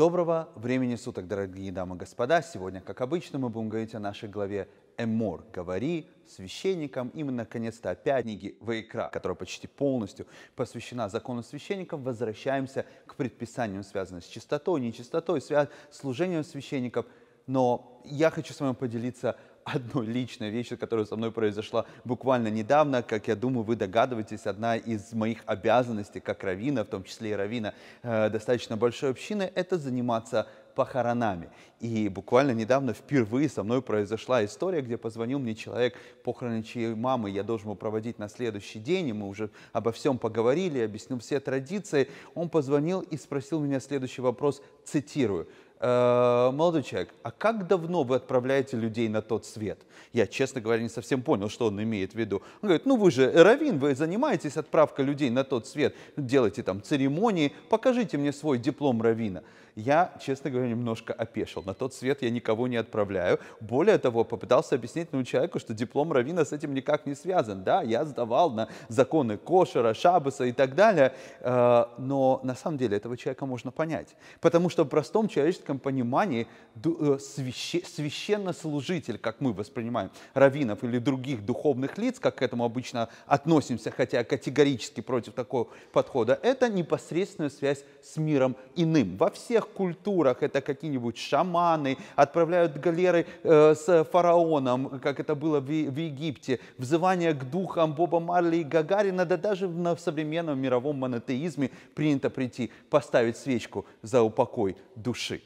Доброго времени суток, дорогие дамы и господа! Сегодня, как обычно, мы будем говорить о нашей главе «Эмор. Говори священникам». Именно, наконец-то, опять книги Вайкра, которая почти полностью посвящена закону священников, возвращаемся к предписаниям, связанным с чистотой, нечистотой, связ... служением священников. Но я хочу с вами поделиться одной личной вещи, которая со мной произошла буквально недавно. Как я думаю, вы догадываетесь, одна из моих обязанностей, как равина, в том числе и равина э, достаточно большой общины, это заниматься похоронами. И буквально недавно впервые со мной произошла история, где позвонил мне человек, похороны чьей мамы я должен был проводить на следующий день, и мы уже обо всем поговорили, объяснил все традиции. Он позвонил и спросил меня следующий вопрос, цитирую, Э, молодой человек, а как давно вы отправляете людей на тот свет? Я, честно говоря, не совсем понял, что он имеет в виду. Он говорит, ну вы же э, раввин, вы занимаетесь отправкой людей на тот свет, делаете там церемонии, покажите мне свой диплом равина. Я, честно говоря, немножко опешил. На тот свет я никого не отправляю. Более того, попытался объяснить этому человеку, что диплом равина с этим никак не связан. Да, я сдавал на законы Кошера, Шабаса и так далее, э, но на самом деле этого человека можно понять. Потому что в простом человеческом еврейском понимании э, священнослужитель, как мы воспринимаем раввинов или других духовных лиц, как к этому обычно относимся, хотя категорически против такого подхода, это непосредственная связь с миром иным. Во всех культурах это какие-нибудь шаманы, отправляют галеры э, с фараоном, как это было в, в Египте, взывание к духам Боба Марли и Гагарина, да даже в современном мировом монотеизме принято прийти поставить свечку за упокой души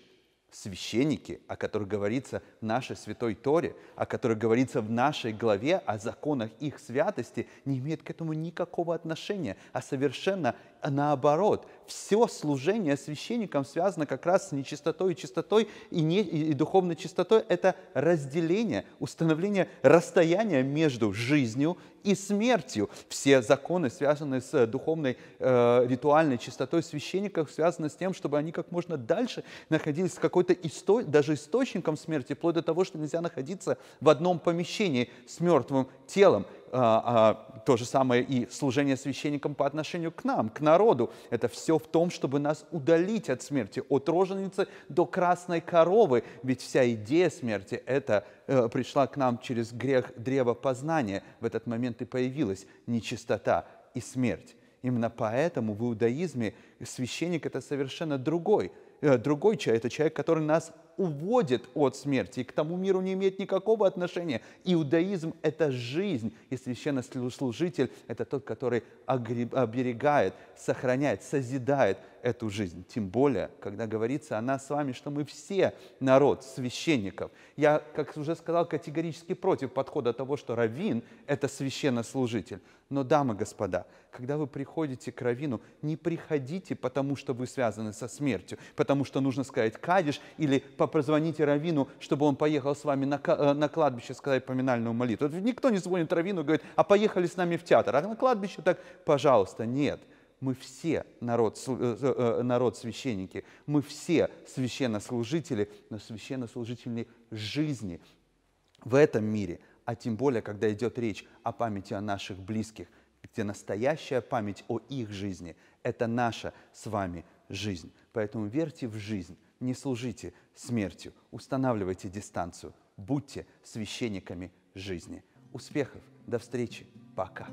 священники, о которых говорится в нашей Святой Торе, о которых говорится в нашей главе, о законах их святости, не имеют к этому никакого отношения, а совершенно наоборот. Все служение священникам связано как раз с нечистотой и чистотой, и, не, и духовной чистотой. Это разделение, установление расстояния между жизнью и смертью. Все законы, связанные с духовной э, ритуальной чистотой священников, связаны с тем, чтобы они как можно дальше находились с какой-то исто... даже источником смерти, вплоть до того, что нельзя находиться в одном помещении с мертвым телом. А, а, то же самое и служение священникам по отношению к нам, к народу. Это все в том, чтобы нас удалить от смерти, от роженицы до красной коровы. Ведь вся идея смерти – это э, пришла к нам через грех древа познания. В этот момент и появилась нечистота и смерть. Именно поэтому в иудаизме священник – это совершенно другой, э, другой человек, это человек, который нас уводит от смерти и к тому миру не имеет никакого отношения. Иудаизм – это жизнь, и священнослужитель – это тот, который оберегает, сохраняет, созидает эту жизнь. Тем более, когда говорится о нас с вами, что мы все народ священников. Я, как уже сказал, категорически против подхода того, что раввин – это священнослужитель. Но, дамы и господа, когда вы приходите к раввину, не приходите, потому что вы связаны со смертью, потому что нужно сказать «кадиш» или «по типа позвоните Равину, чтобы он поехал с вами на, э, на кладбище сказать поминальную молитву. Никто не звонит Равину и говорит, а поехали с нами в театр. А на кладбище так, пожалуйста, нет. Мы все народ, э, э, народ священники, мы все священнослужители, но священнослужители жизни в этом мире, а тем более, когда идет речь о памяти о наших близких, где настоящая память о их жизни – это наша с вами жизнь. Поэтому верьте в жизнь, не служите смертью, устанавливайте дистанцию, будьте священниками жизни. Успехов, до встречи, пока.